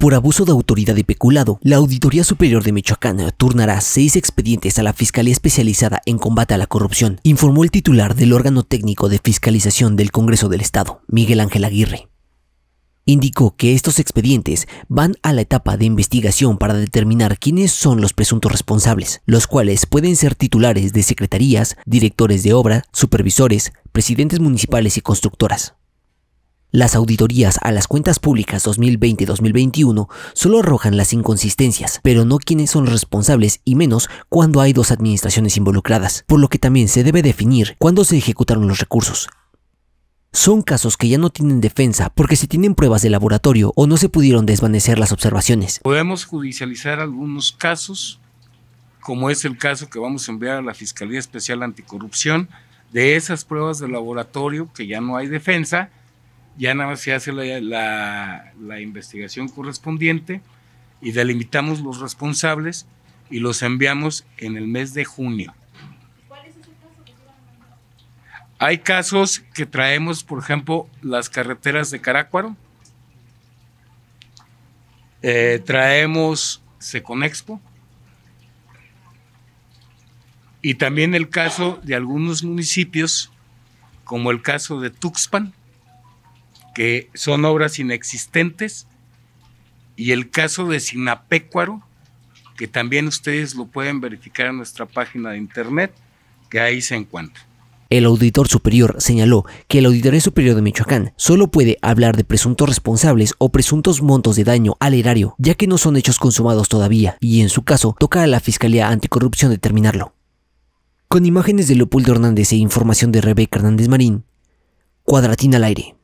Por abuso de autoridad y peculado, la Auditoría Superior de Michoacán turnará seis expedientes a la Fiscalía Especializada en Combate a la Corrupción, informó el titular del órgano técnico de fiscalización del Congreso del Estado, Miguel Ángel Aguirre. Indicó que estos expedientes van a la etapa de investigación para determinar quiénes son los presuntos responsables, los cuales pueden ser titulares de secretarías, directores de obra, supervisores, presidentes municipales y constructoras. Las auditorías a las cuentas públicas 2020 2021 solo arrojan las inconsistencias, pero no quiénes son responsables y menos cuando hay dos administraciones involucradas, por lo que también se debe definir cuándo se ejecutaron los recursos. Son casos que ya no tienen defensa porque se tienen pruebas de laboratorio o no se pudieron desvanecer las observaciones. Podemos judicializar algunos casos, como es el caso que vamos a enviar a la Fiscalía Especial Anticorrupción, de esas pruebas de laboratorio que ya no hay defensa ya nada más se hace la, investigación correspondiente y delimitamos los responsables y los enviamos en el mes de junio. Hay casos que traemos, por ejemplo, las carreteras de Carácuaro. Eh, traemos Seconexpo. Y también el caso de algunos municipios, como el caso de Tuxpan, que son obras inexistentes, y el caso de Sinapecuaro, que también ustedes lo pueden verificar en nuestra página de internet, que ahí se encuentra. El auditor superior señaló que el Auditorio Superior de Michoacán solo puede hablar de presuntos responsables o presuntos montos de daño al erario, ya que no son hechos consumados todavía, y en su caso toca a la Fiscalía Anticorrupción determinarlo. Con imágenes de Leopoldo Hernández e información de Rebeca Hernández Marín, Cuadratina al aire.